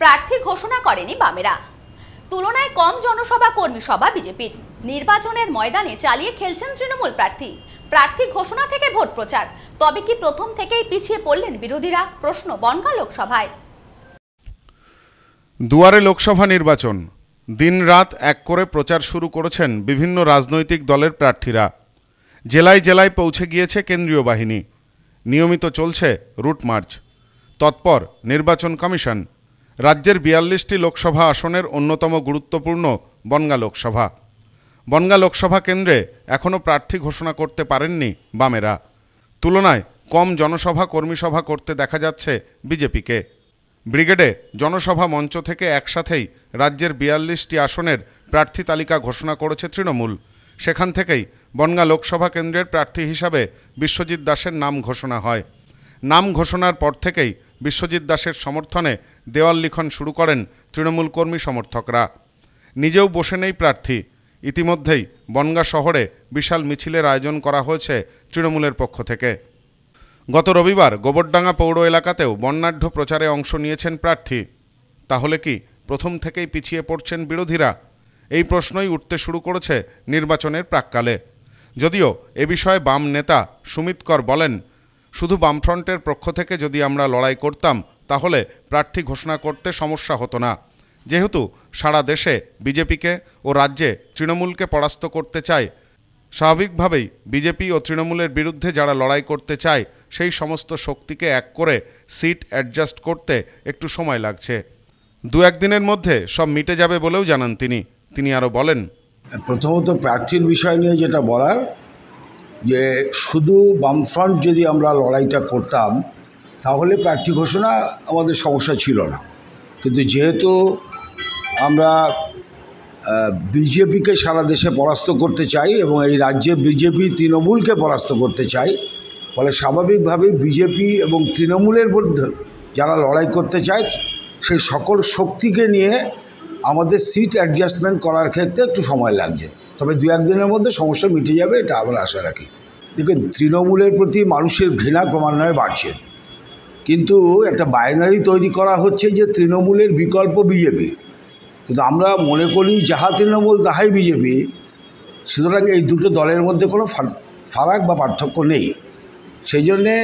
প্রার্থী ঘোষণা করেনি বামেরা তুলনায় কম জনসভা কর্মী সভা বিজেপির নির্বাচনের ময়দানে চালিয়ে খেলছেন তৃণমূল প্রার্থী প্রার্থী ঘোষণা থেকে ভোট প্রচার তবে কি প্রথম থেকেই পিছিয়ে পড়লেন বিরোধীরা প্রশ্ন বনগা লোকসভায় দুয়ারে লোকসভা নির্বাচন দিন রাত এক করে প্রচার শুরু করেছেন বিভিন্ন রাজনৈতিক দলের প্রার্থীরা জেলায় জেলায় পৌঁছে গিয়েছে কেন্দ্রীয় বাহিনী নিয়মিত চলছে রুট মার্চ তৎপর নির্বাচন কমিশন রাজ্যের বিয়াল্লিশটি লোকসভা আসনের অন্যতম গুরুত্বপূর্ণ বনগা লোকসভা বনগা লোকসভা কেন্দ্রে এখনও প্রার্থী ঘোষণা করতে পারেননি বামেরা তুলনায় কম জনসভা কর্মীসভা করতে দেখা যাচ্ছে বিজেপিকে ব্রিগেডে জনসভা মঞ্চ থেকে একসাথেই রাজ্যের বিয়াল্লিশটি আসনের প্রার্থী তালিকা ঘোষণা করেছে তৃণমূল সেখান থেকেই বনগা লোকসভা কেন্দ্রের প্রার্থী হিসাবে বিশ্বজিৎ দাসের নাম ঘোষণা হয় নাম ঘোষণার পর থেকেই বিশ্বজিৎ দাসের সমর্থনে দেওয়াল লিখন শুরু করেন তৃণমূল কর্মী সমর্থকরা নিজেও বসে নেই প্রার্থী ইতিমধ্যেই বনগা শহরে বিশাল মিছিলের আয়োজন করা হয়েছে তৃণমূলের পক্ষ থেকে গত রবিবার গোবরডাঙ্গা পৌর এলাকাতেও বন্যাঢ্য প্রচারে অংশ নিয়েছেন প্রার্থী তাহলে কি প্রথম থেকেই পিছিয়ে পড়ছেন বিরোধীরা এই প্রশ্নই উঠতে শুরু করেছে নির্বাচনের প্রাককালে যদিও এ বিষয়ে বাম নেতা সুমিত কর বলেন শুধু বামফ্রন্টের পক্ষ থেকে যদি আমরা লড়াই করতাম তাহলে প্রার্থী ঘোষণা করতে সমস্যা হতো না যেহেতু সারা দেশে বিজেপিকে ও রাজ্যে তৃণমূলকে পরাস্ত করতে চায় স্বাভাবিকভাবেই বিজেপি ও তৃণমূলের বিরুদ্ধে যারা লড়াই করতে চায় সেই সমস্ত শক্তিকে এক করে সিট অ্যাডজাস্ট করতে একটু সময় লাগছে দু একদিনের মধ্যে সব মিটে যাবে বলেও জানান তিনি তিনি আরও বলেন প্রথমত প্রার্থীর বিষয় নিয়ে যেটা বলার যে শুধু বামফ্রন্ট যদি আমরা লড়াইটা করতাম তাহলে প্রার্থী ঘোষণা আমাদের সমস্যা ছিল না কিন্তু যেহেতু আমরা বিজেপিকে সারা দেশে পরাস্ত করতে চাই এবং এই রাজ্যে বিজেপি তৃণমূলকে পরাস্ত করতে চাই ফলে স্বাভাবিকভাবেই বিজেপি এবং তৃণমূলের মধ্যে যারা লড়াই করতে চায় সেই সকল শক্তিকে নিয়ে আমাদের সিট অ্যাডজাস্টমেন্ট করার ক্ষেত্রে একটু সময় লাগছে তবে দু একদিনের মধ্যে সমস্যা মিটে যাবে এটা আমরা আশা রাখি দেখুন তৃণমূলের প্রতি মানুষের ঘৃণা ক্রমান্বয়ে বাড়ছে কিন্তু একটা বাইনারি তৈরি করা হচ্ছে যে তৃণমূলের বিকল্প বিজেপি কিন্তু আমরা মনে করি যাহা তৃণমূল তাহাই বিজেপি সুতরাং এই দুটো দলের মধ্যে কোনো ফারাক বা পার্থক্য নেই সেই জন্যে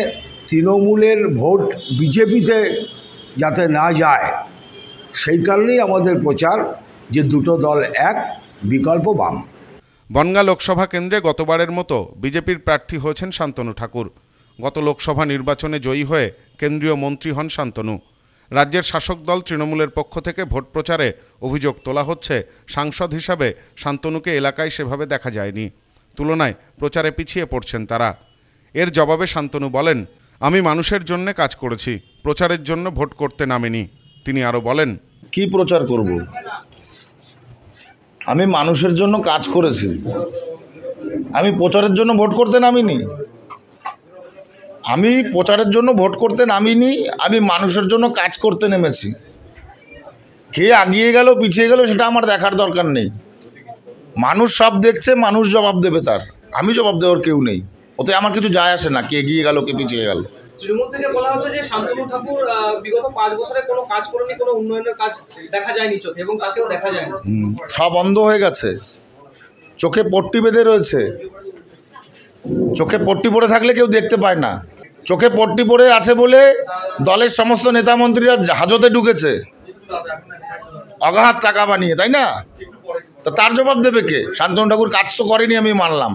তৃণমূলের ভোট বিজেপিতে যাতে না যায় সেই কারণেই আমাদের প্রচার যে দুটো দল এক বিকল্প বাম বনগা লোকসভা কেন্দ্রে গতবারের মতো বিজেপির প্রার্থী হয়েছেন শান্তনু ঠাকুর গত লোকসভা নির্বাচনে জয়ী হয়ে কেন্দ্রীয় মন্ত্রী হন শান্তনু রাজ্যের শাসক দল তৃণমূলের পক্ষ থেকে ভোট প্রচারে অভিযোগ তোলা হচ্ছে সাংসদ হিসাবে শান্তনুকে এলাকায় সেভাবে দেখা যায়নি তুলনায় প্রচারে পিছিয়ে পড়ছেন তারা এর জবাবে শান্তনু বলেন আমি মানুষের জন্য কাজ করেছি প্রচারের জন্য ভোট করতে নামিনি তিনি আরও বলেন কি প্রচার করব আমি মানুষের জন্য কাজ করেছি আমি প্রচারের জন্য ভোট করতে নামিনি আমি প্রচারের জন্য ভোট করতে নামিনি আমি মানুষের জন্য কাজ করতে নেমেছি কে আগিয়ে গেল পিছিয়ে গেল সেটা আমার দেখার দরকার নেই মানুষ সব দেখছে মানুষ জবাব দেবে তার আমি জবাব দেওয়ার কেউ নেই ওতে আমার কিছু যায় আসে না কে এগিয়ে গেল কে পিছিয়ে গেল তৃণমূল থেকে বলা হচ্ছে যে শান্তনু ঠাকুর বিগত পাঁচ বছরে কোনো কাজ করেনি কোনো উন্নয়নের কাজ দেখা যায়নি চোখে এবং তাকেও দেখা যায় সব অন্ধ হয়ে গেছে চোখে পট্টি বেঁধে রয়েছে চোখে পট্টি পরে থাকলে কেউ দেখতে পায় না চোখে পট্টি পরে আছে বলে দলের সমস্ত নেতা মন্ত্রীরা হাজতে ঢুকেছে অগাহাত টাকা বানিয়ে তাই না তা তার জবাব দেবে কে শান্তনু ঠাকুর কাজ তো করেনি আমি মানলাম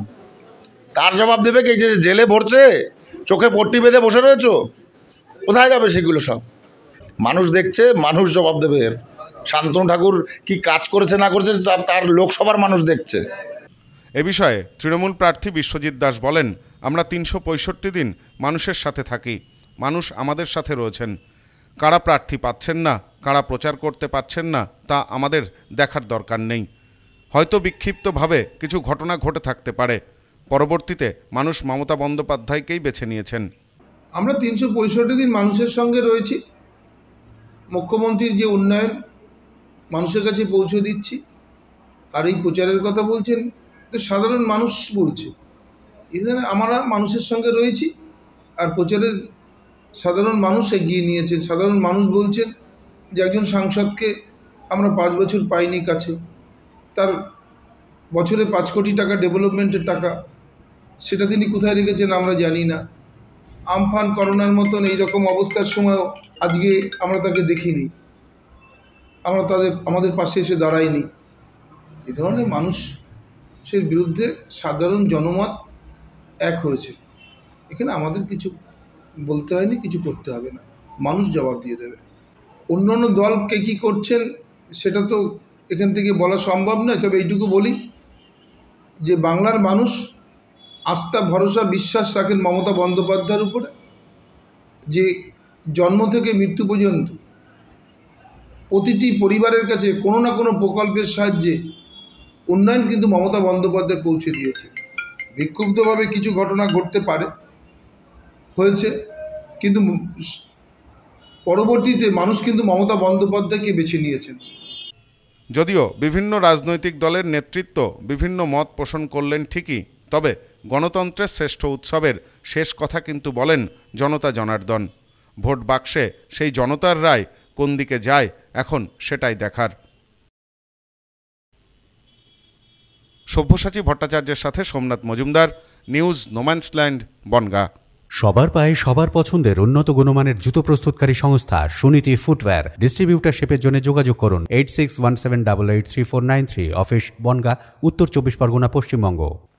তার জবাব দেবে কে যে জেলে ভরছে চোখে পট্টি বেঁধে বসে রয়েছ কোথায় যাবে সেগুলো সব মানুষ দেখছে মানুষ জবাব দেবে এর শান্তনু ঠাকুর কি কাজ করেছে না করেছে তার লোকসভার মানুষ দেখছে এ বিষয়ে তৃণমূল প্রার্থী বিশ্বজিৎ দাস বলেন আমরা তিনশো দিন মানুষের সাথে থাকি মানুষ আমাদের সাথে রয়েছেন কারা প্রার্থী পাচ্ছেন না কারা প্রচার করতে পারছেন না তা আমাদের দেখার দরকার নেই হয়তো বিক্ষিপ্তভাবে কিছু ঘটনা ঘটে থাকতে পারে পরবর্তীতে মানুষ মমতা বন্দ্যোপাধ্যায়কেই বেছে নিয়েছেন আমরা তিনশো পঁয়ষট্টি দিন মানুষের সঙ্গে রয়েছি মুখ্যমন্ত্রীর যে উন্নয়ন মানুষের কাছে পৌঁছে দিচ্ছি আর এই প্রচারের কথা বলছেন তো সাধারণ মানুষ বলছে এখানে আমরা মানুষের সঙ্গে রয়েছি আর প্রচারের সাধারণ মানুষ এগিয়ে নিয়েছেন সাধারণ মানুষ বলছেন যে একজন সাংসদকে আমরা পাঁচ বছর পাইনি কাছে তার বছরে পাঁচ কোটি টাকা ডেভেলপমেন্টের টাকা সেটা তিনি কোথায় রেখেছেন আমরা জানি না আমফান করোনার মতন এই রকম অবস্থার সময়ও আজকে আমরা তাকে দেখিনি আমরা তাদের আমাদের পাশে এসে দাঁড়াইনি এ ধরনের মানুষের বিরুদ্ধে সাধারণ জনমত এক হয়েছে এখানে আমাদের কিছু বলতে হয়নি কিছু করতে হবে না মানুষ জবাব দিয়ে দেবে অন্য অন্য দল কে কী করছেন সেটা তো এখান থেকে বলা সম্ভব নয় তবে এইটুকু বলি যে বাংলার মানুষ আস্থা ভরসা বিশ্বাস রাখেন মমতা বন্দ্যোপাধ্যায়ের উপরে যে জন্ম থেকে মৃত্যু পর্যন্ত প্রতিটি পরিবারের কাছে কোনো না কোনো প্রকল্পের সাহায্যে উন্নয়ন কিন্তু মমতা বন্দ্যোপাধ্যায় পৌঁছে দিয়েছে বিক্ষুব্ধভাবে কিছু ঘটনা ঘটতে পারে হয়েছে কিন্তু পরবর্তীতে মানুষ কিন্তু মমতা বন্দ্যোপাধ্যায়কে বেছে নিয়েছেন যদিও বিভিন্ন রাজনৈতিক দলের নেতৃত্ব বিভিন্ন মত পোষণ করলেন ঠিকই তবে গণতন্ত্রের শ্রেষ্ঠ উৎসবের শেষ কথা কিন্তু বলেন জনতা জনার্দন ভোট বাক্সে সেই জনতার রায় কোন দিকে যায় এখন সেটাই দেখার সব্যসাচী ভট্টাচার্যের সাথে সোমনাথ মজুমদার নিউজ নোম্যান্সল্যান্ড বনগা সবার পায়ে সবার পছন্দের উন্নত গুণমানের জুতো প্রস্তুতকারী সংস্থা সুনীতি ফুটওয়্যার ডিস্ট্রিবিউটারশিপের জন্য যোগাযোগ করুন eight six one seven double eight three four nine three office Bangaon Uttar Chabbish Pargana Paschimbanga